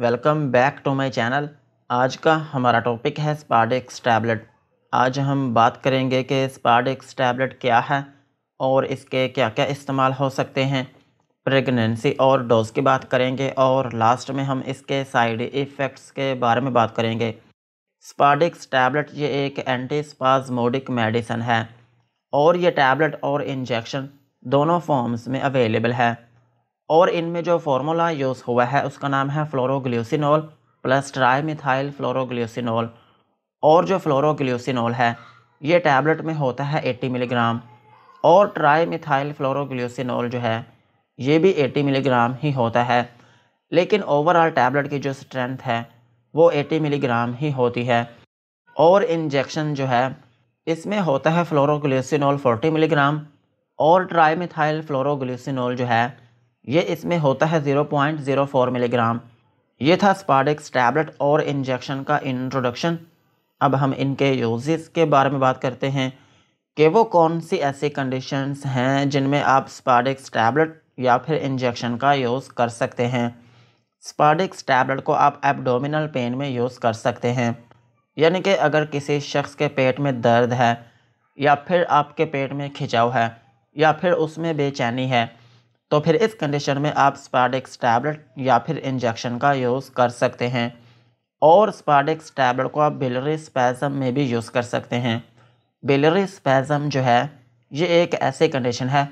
welcome back to my channel आज का हमारा टॉपिक है स्पार्डिक्स टैबलेट आज हम बात करेंगे कि स्पार्डिक्स टैबलेट क्या है और इसके क्या क्या इस्तेमाल हो सकते हैं प्रेगनेंसी और डोज की बात करेंगे और लास्ट में हम इसके साइड इफ़ेक्ट्स के बारे में बात करेंगे स्पार्डिक्स टैबलेट ये एक एंटी स्पाजमोडिक मेडिसन है और ये टैबलेट और इंजेक्शन दोनों फॉर्म्स में अवेलेबल है और इनमें जो फार्मूला यूज़ हुआ है उसका नाम है phloroglucinol plus trimethyl phloroglucinol और जो फ्लोरोग्लियोसिनॉल है ये टैबलेट में होता है 80 मिलीग्राम और ट्राई मिथाइल फ्लोरोग्लियोसिनॉल जो है ये भी 80 मिलीग्राम ही होता है लेकिन ओवरऑल टैबलेट की जो स्ट्रेंथ है वो 80 मिलीग्राम ही होती है और इंजेक्शन जो है इसमें होता है फ्लोरोग्लियोसिनॉल 40 मिलीग्राम और ट्राई मिथाइल फ्लोरोग्लियोसिनॉल जो है ये इसमें होता है zero point zero four milligram ये था स्पार्डिक्स टैबलेट और इंजेक्शन का इंट्रोडक्शन अब हम इनके यूजेस के बारे में बात करते हैं कि वो कौन सी ऐसी कंडीशंस हैं जिनमें आप स्पार्डिक्स टैबलेट या फिर इंजेक्शन का यूज़ कर सकते हैं स्पार्डिक्स टैबलेट को आप एबडोमिनल पेन में यूज़ कर सकते हैं यानी कि अगर किसी शख्स के पेट में दर्द है या फिर आपके पेट में खिंचाव है या फिर उसमें बेचैनी है तो फिर इस कंडीशन में आप स्पार्डिक्स टैबलेट या फिर इंजेक्शन का यूज़ कर सकते हैं और स्पार्डिक्स टैबलेट को आप बिलरी स्पैज़म में भी यूज़ कर सकते हैं बिलरी स्पैज़म जो है ये एक ऐसी कंडीशन है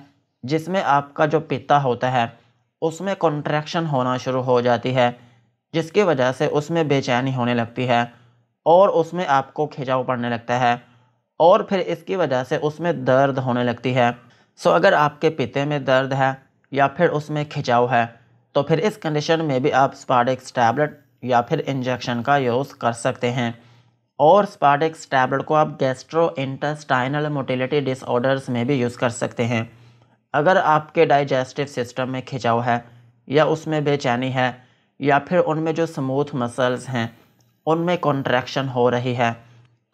जिसमें आपका जो पिता होता है उसमें कॉन्ट्रैक्शन होना शुरू हो जाती है जिसकी वजह से उसमें बेचैनी होने लगती है और उसमें आपको खिंचाव पड़ने लगता है और फिर इसकी वजह से उसमें दर्द होने लगती है सो अगर आपके पिते में दर्द है या फिर उसमें खिंचाव है तो फिर इस कंडीशन में भी आप स्पार्टिक्स टैबलेट या फिर इंजेक्शन का यूज़ कर सकते हैं और स्पार्टिक्स टैबलेट को आप गैस्ट्रो इंटस्टाइनल मोटिलिटी डिसऑर्डर्स में भी यूज़ कर सकते हैं अगर आपके डाइजेस्टिव सिस्टम में खिंचाव है या उसमें बेचैनी है या फिर उनमें जो स्मूथ मसल्स हैं उनमें कॉन्ट्रैक्शन हो रही है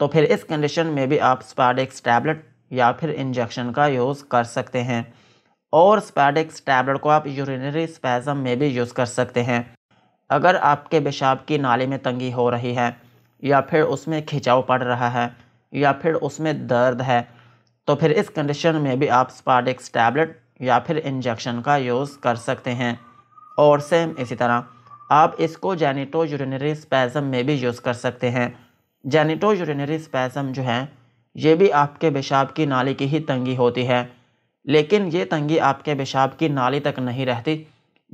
तो फिर इस कंडीशन में भी आप स्पार्डिक्स टैबलेट या फिर इंजेक्शन का यूज़ कर सकते हैं और स्पैडिक्स टैबलेट को आप यूरिनरी स्पैज़म में भी यूज़ कर सकते हैं अगर आपके पेशाब की नाली में तंगी हो रही है या फिर उसमें खिंचाव पड़ रहा है या फिर उसमें दर्द है तो फिर इस कंडीशन में भी आप स्पाडिक्स टैबलेट या फिर इंजेक्शन का यूज़ कर सकते हैं और सेम इसी तरह आप इसको जेनिटो यूरिनरी स्पैज़म में भी यूज़ कर सकते हैं जेनिटो यूरिनरी स्पैज़म जो है ये भी आपके पेशाब की नाली की ही तंगी होती है लेकिन ये तंगी आपके पेशाब की नाली तक नहीं रहती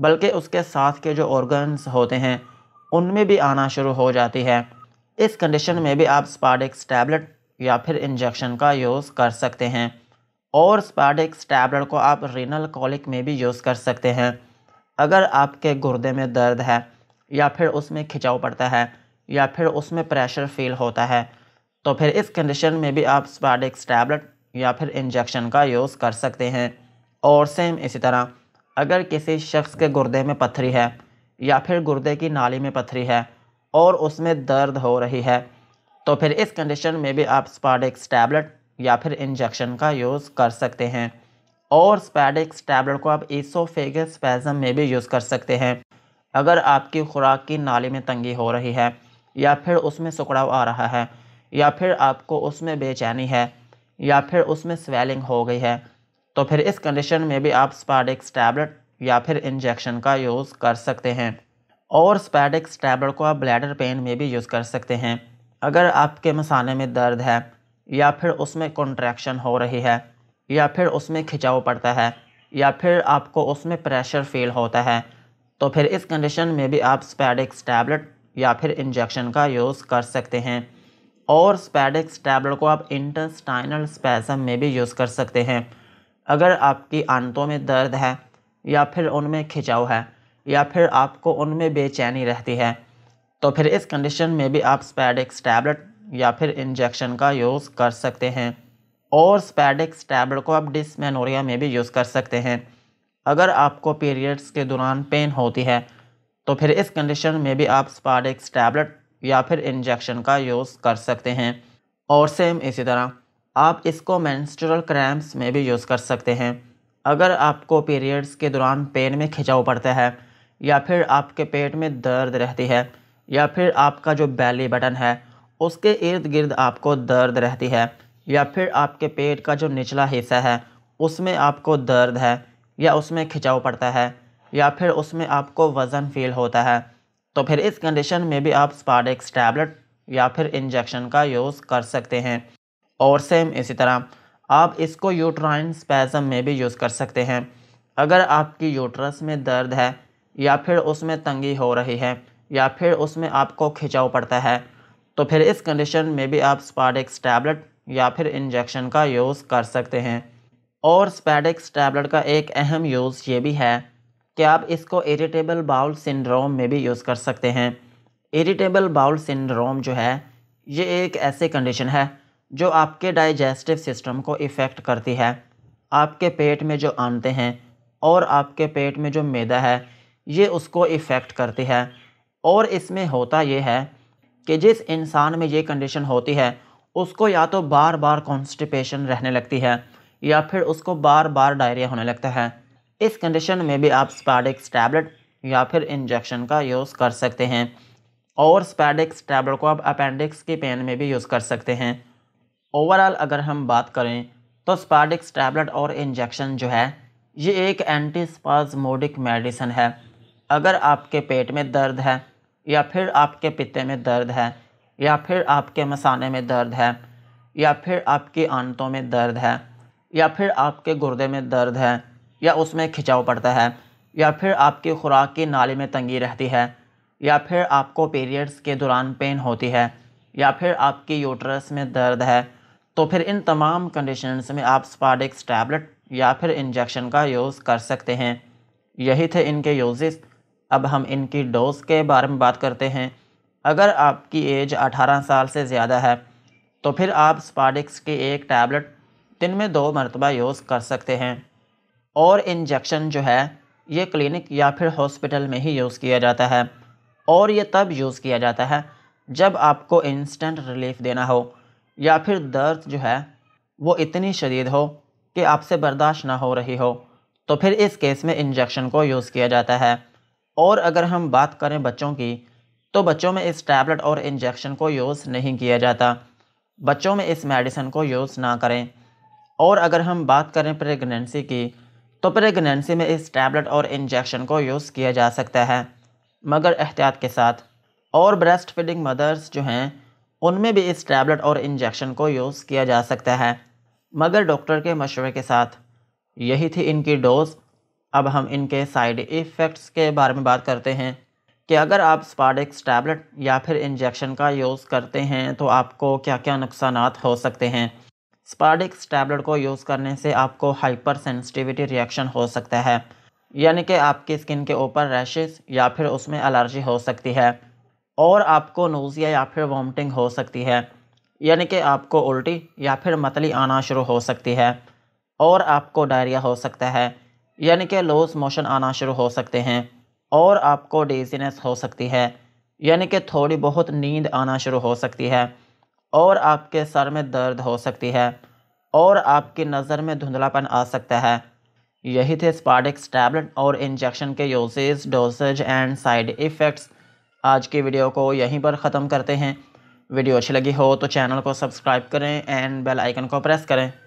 बल्कि उसके साथ के जो ऑर्गन्स होते हैं उनमें भी आना शुरू हो जाती है इस कंडीशन में भी आप स्पाडिक्स टैबलेट या फिर इंजेक्शन का यूज़ कर सकते हैं और स्पाडिक्स टैबलेट को आप रीनल कॉलिक में भी यूज़ कर सकते हैं अगर आपके गुर्दे में दर्द है या फिर उसमें खिंचाव पड़ता है या फिर उसमें प्रेशर फील होता है तो फिर इस कंडीशन में भी आप स्पाडिक्स टैबलेट या फिर इंजेक्शन का यूज़ कर सकते हैं और सेम इसी तरह अगर किसी शख्स के गुर्दे में पथरी है या फिर गुर्दे की नाली में पथरी है और उसमें दर्द हो रही है तो फिर इस कंडीशन में भी आप स्पाडिक्स टैबलेट या फिर इंजेक्शन का यूज़ कर सकते हैं और स्पैडिक्स टैबलेट को आप ईसोफेगस स्पैज़म में भी यूज़ कर सकते हैं अगर आपकी खुराक की नाली में तंगी हो रही है या फिर उसमें सुकड़ाव आ रहा है या फिर आपको उसमें बेचैनी है या फिर उसमें स्वेलिंग हो गई है तो फिर इस कंडीशन में भी आप स्पैडिक्स टैबलेट या फिर इंजेक्शन का यूज़ कर सकते हैं और स्पैडिक्स टैबलेट को आप ब्लैडर पेन में भी यूज़ कर सकते हैं अगर आपके मसाने में दर्द है या फिर उसमें कॉन्ट्रैक्शन हो रही है या फिर उसमें खिंचाव पड़ता है या फिर आपको उसमें प्रेशर फील होता है तो फिर इस कंडीशन में भी आप स्पैडिक्स टैबलेट या फिर इंजेक्शन का यूज़ कर सकते हैं और स्पैडिक्स टैबलेट को आप इंटस्टाइनल स्पैसम में भी यूज़ कर सकते हैं अगर आपकी आंतों में दर्द है या फिर उनमें खिंचाव है या फिर आपको उनमें बेचैनी रहती है तो फिर इस कंडीशन में भी आप स्पैडिक्स टैबलेट या फिर इंजेक्शन का यूज़ कर सकते हैं और स्पैडिक्स टैबलेट को आप डिसमेनोरिया में भी यूज़ कर सकते हैं अगर आपको पीरियड्स के दौरान पेन होती है तो फिर इस कंडीशन में भी आप स्पाडिक्स टैबलेट या फिर इंजेक्शन का यूज़ कर सकते हैं और सेम इसी तरह आप इसको मैंस्ट्रल क्रैम्प्स में भी यूज़ कर सकते हैं अगर आपको पीरियड्स के दौरान पेन में खिंचाव पड़ता है या फिर आपके पेट में दर्द रहती है या फिर आपका जो बैली बटन है उसके इर्द गिर्द आपको दर्द रहती है या फिर आपके पेट का जो निचला हिस्सा है उसमें आपको दर्द है या उसमें खिंचाव पड़ता है या फिर उसमें आपको वज़न फील होता है तो फिर इस कंडीशन में भी आप स्पाडेक्स टैबलेट या फिर इंजेक्शन का यूज़ कर सकते हैं और सेम इसी तरह आप इसको यूट्राइन स्पैज़म में भी यूज़ कर सकते हैं अगर आपकी यूट्रस में दर्द है या फिर उसमें तंगी हो रही है या फिर उसमें आपको खिंचाव पड़ता है तो फिर इस कंडीशन में भी आप स्पाडेक्स टैबलेट या फिर इंजेक्शन का यूज़ कर सकते हैं और स्पैडेक्स टैबलेट का एक अहम यूज़ ये भी है कि आप इसको इरिटेबल बाउल सिंड्रोम में भी यूज़ कर सकते हैं इरिटेबल बाउल सिंड्रोम जो है ये एक ऐसी कंडीशन है जो आपके डाइजेस्टिव सिस्टम को इफ़ेक्ट करती है आपके पेट में जो आनते हैं और आपके पेट में जो मैदा है ये उसको इफ़ेक्ट करती है और इसमें होता ये है कि जिस इंसान में ये कंडीशन होती है उसको या तो बार बार कॉन्स्टिपेशन रहने लगती है या फिर उसको बार बार डायरिया होने लगता है इस कंडीशन में भी आप स्पाडिक्स टैबलेट या फिर इंजेक्शन का यूज़ कर सकते हैं और स्पैडिक्स टैबलेट को आप अपेंडिक्स की पेन में भी यूज़ कर सकते हैं ओवरऑल अगर हम बात करें तो स्पैडिक्स टैबलेट और इंजेक्शन जो है ये एक एंटी स्पाजमोडिक मेडिसन है अगर आपके पेट में दर्द है या फिर आपके पिते में दर्द है या फिर आपके मसाने में दर्द है या फिर आपकी आंतों में दर्द है या फिर आपके गुर्दे में दर्द है या उसमें खिंचाव पड़ता है या फिर आपकी खुराक की नाली में तंगी रहती है या फिर आपको पीरियड्स के दौरान पेन होती है या फिर आपकी यूट्रस में दर्द है तो फिर इन तमाम कंडीशंस में आप स्पाडिक्स टैबलेट या फिर इंजेक्शन का यूज़ कर सकते हैं यही थे इनके यूजेस अब हम इनकी डोज़ के बारे में बात करते हैं अगर आपकी एज 18 साल से ज़्यादा है तो फिर आप स्पाडिक्स की एक टैबलेट दिन में दो मरतबा यूज़ कर सकते हैं और इंजेक्शन जो है ये क्लिनिक या फिर हॉस्पिटल में ही यूज़ किया जाता है और ये तब यूज़ किया जाता है जब आपको इंस्टेंट रिलीफ देना हो या फिर दर्द जो है वो इतनी शदीद हो कि आपसे बर्दाश्त ना हो रही हो तो फिर इस केस में इंजेक्शन को यूज़ किया जाता है और अगर हम बात करें बच्चों की तो बच्चों में इस टैबलेट और इंजेक्शन को यूज़ नहीं किया जाता बच्चों में इस मेडिसिन को यूज़ ना करें और अगर हम बात करें प्रेगनेंसी की तो प्रेगनेंसी में इस टैबलेट और इंजेक्शन को यूज़ किया जा सकता है मगर एहतियात के साथ और ब्रेस्ट फीडिंग मदर्स जो हैं उनमें भी इस टैबलेट और इंजेक्शन को यूज़ किया जा सकता है मगर डॉक्टर के मशवरे के साथ यही थी इनकी डोज़ अब हम इनके साइड इफ़ेक्ट्स के बारे में बात करते हैं कि अगर आप स्पार्डिक्स टैबलेट या फिर इंजेक्शन का यूज़ करते हैं तो आपको क्या क्या नुकसान हो सकते हैं स्पार्डिक्स टैबलेट को यूज़ करने से आपको हाइपर सेंसिटिविटी रिएक्शन हो सकता है यानी कि आपकी स्किन के ऊपर रैशेस या फिर उसमें एलर्जी हो सकती है और आपको नोज़िया या फिर वॉमटिंग हो सकती है यानी कि आपको उल्टी या फिर मतली आना शुरू हो सकती है और आपको डायरिया हो सकता है यानी कि लूज मोशन आना शुरू हो सकते हैं और आपको डेजीनेस हो सकती है यानी कि थोड़ी बहुत नींद आना शुरू हो सकती है और आपके सर में दर्द हो सकती है और आपकी नज़र में धुंधलापन आ सकता है यही थे स्पार्टिक्स टैबलेट और इंजेक्शन के uses dosage and side effects आज की वीडियो को यहीं पर ख़त्म करते हैं वीडियो अच्छी लगी हो तो चैनल को सब्सक्राइब करें एंड बेल आइकन को प्रेस करें